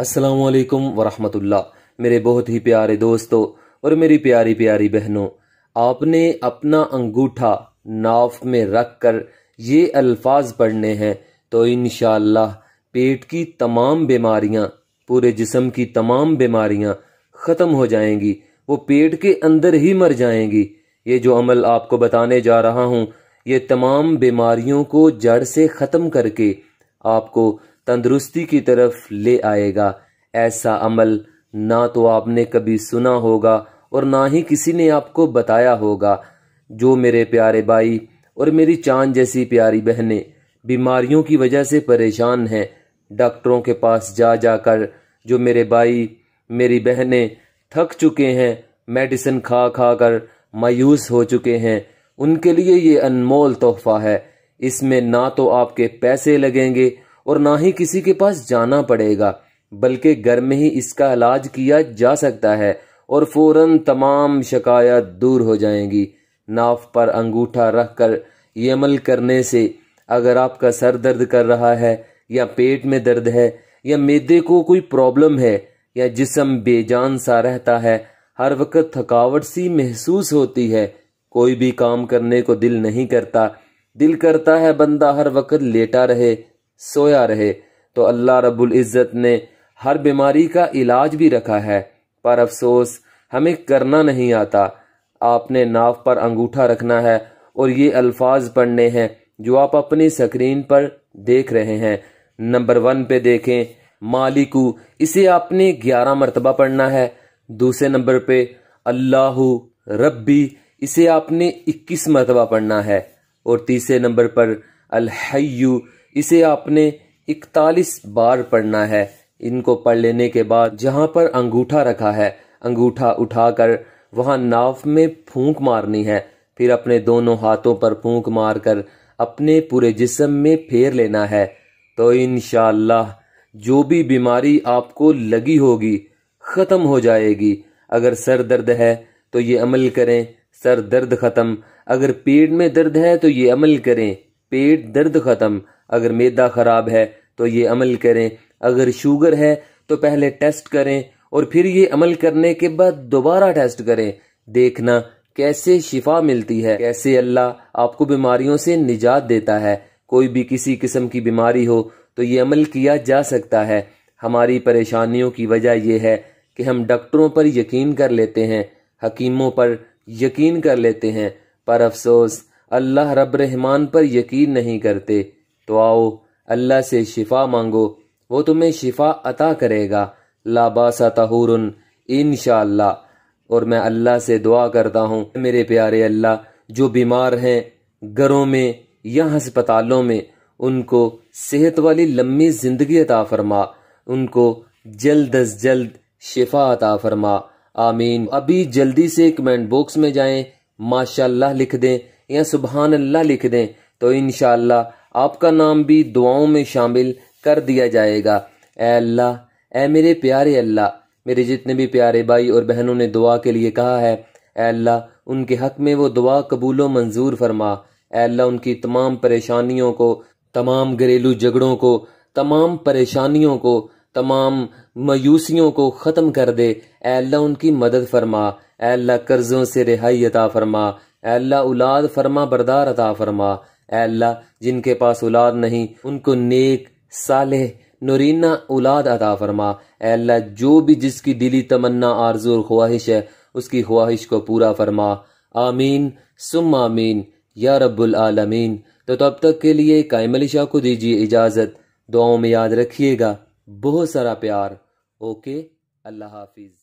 असलकम वरहमतुल्ला मेरे बहुत ही प्यारे दोस्तों और मेरी प्यारी प्यारी बहनों आपने अपना अंगूठा नाफ में रख कर ये अल्फाज पढ़ने हैं तो इन पेट की तमाम बीमारियाँ पूरे जिसम की तमाम बीमारियाँ ख़त्म हो जाएंगी वो पेट के अंदर ही मर जाएंगी ये जो अमल आपको बताने जा रहा हूँ ये तमाम बीमारियों को जड़ से ख़त्म करके आपको तंदुरुस्ती की तरफ ले आएगा ऐसा अमल ना तो आपने कभी सुना होगा और ना ही किसी ने आपको बताया होगा जो मेरे प्यारे भाई और मेरी चांद जैसी प्यारी बहने बीमारियों की वजह से परेशान हैं डॉक्टरों के पास जा जाकर जो मेरे भाई मेरी बहने थक चुके हैं मेडिसिन खा खा कर मायूस हो चुके हैं उनके लिए ये अनमोल तोहफा है इसमें ना तो आपके पैसे लगेंगे और ना ही किसी के पास जाना पड़ेगा बल्कि घर में ही इसका इलाज किया जा सकता है और फौरन तमाम शिकायत दूर हो जाएंगी नाफ पर अंगूठा रख कर ये अमल करने से अगर आपका सर दर्द कर रहा है या पेट में दर्द है या मेदे को कोई प्रॉब्लम है या जिसम बेजान सा रहता है हर वक्त थकावट सी महसूस होती है कोई भी काम करने को दिल नहीं करता दिल करता है बंदा हर वक्त लेटा रहे सोया रहे तो अल्लाह रब्बुल इज़्ज़त ने हर बीमारी का इलाज भी रखा है पर अफसोस हमें करना नहीं आता आपने नाव पर अंगूठा रखना है और ये अल्फाज पढ़ने हैं जो आप अपनी स्क्रीन पर देख रहे हैं नंबर वन पे देखें मालिकू इसे आपने ग्यारह मरतबा पढ़ना है दूसरे नंबर पे अल्लाह रब्बी इसे आपने इक्कीस मरतबा पढ़ना है और तीसरे नंबर पर अलहयू इसे आपने इकतालीस बार पढ़ना है इनको पढ़ लेने के बाद जहाँ पर अंगूठा रखा है अंगूठा उठाकर वहाँ नाव में फूंक मारनी है फिर अपने दोनों हाथों पर फूंक मारकर अपने पूरे जिसम में फेर लेना है तो इन जो भी बीमारी आपको लगी होगी ख़त्म हो जाएगी अगर सर दर्द है तो ये अमल करें सर दर्द ख़त्म अगर पेट में दर्द है तो ये अमल करें पेट दर्द ख़त्म अगर मैदा ख़राब है तो ये अमल करें अगर शुगर है तो पहले टेस्ट करें और फिर ये अमल करने के बाद दोबारा टेस्ट करें देखना कैसे शिफा मिलती है कैसे अल्लाह आपको बीमारियों से निजात देता है कोई भी किसी किस्म की बीमारी हो तो ये अमल किया जा सकता है हमारी परेशानियों की वजह यह है कि हम डॉक्टरों पर यकीन कर लेते हैं हकीमों पर यकीन कर लेते हैं पर अफसोस अल्लाह रब रहमान पर यकीन नहीं करते तो आओ अल्लाह से शिफा मांगो वो तुम्हें शिफा अता करेगा लाबासा तहूर इन और मैं अल्लाह से दुआ करता हूँ मेरे प्यारे अल्लाह जो बीमार हैं घरों में या हस्पतालों में उनको सेहत वाली लम्बी ज़िंदगी अता फरमा उनको जल्द अज जल्द शिफा अता फरमा आमीन अभी जल्दी से कमेंट बॉक्स में जाएं माशाल्लाह लिख दें या सुबहान अल्लाह लिख दें तो इनशाला आपका नाम भी दुआओं में शामिल कर दिया जाएगा ए अल्लाह ए मेरे प्यारे अल्लाह मेरे जितने भी प्यारे भाई और बहनों ने दुआ के लिए कहा है ए अल्लाह उनके हक में वो दुआ कबूलो मंजूर फरमा ए अल्लाह उनकी तमाम परेशानियों को तमाम घरेलू झगड़ों को तमाम परेशानियों को तमाम मायूसियों को ख़त्म कर दे अल्लाह उनकी मदद फरमा अल्लाह कर्ज़ों से रिहाई अता फरमा अल्लाह औलाद फरमा बरदार अता फरमा अल्लाह जिनके पास औलाद नहीं उनको नेक साले नरीना औलाद अदा फरमा अल्लाह जो भी जिसकी दिली तमन्ना आरजू और ख्वाहिश है उसकी ख्वाहिश को पूरा फरमा आमीन सुम आमीन या रब्बुल आलमीन तो तब तक के लिए कायम अली शाह को दीजिए इजाज़त दुआओं में याद रखिएगा बहुत सारा प्यार ओके अल्लाह हाफिज़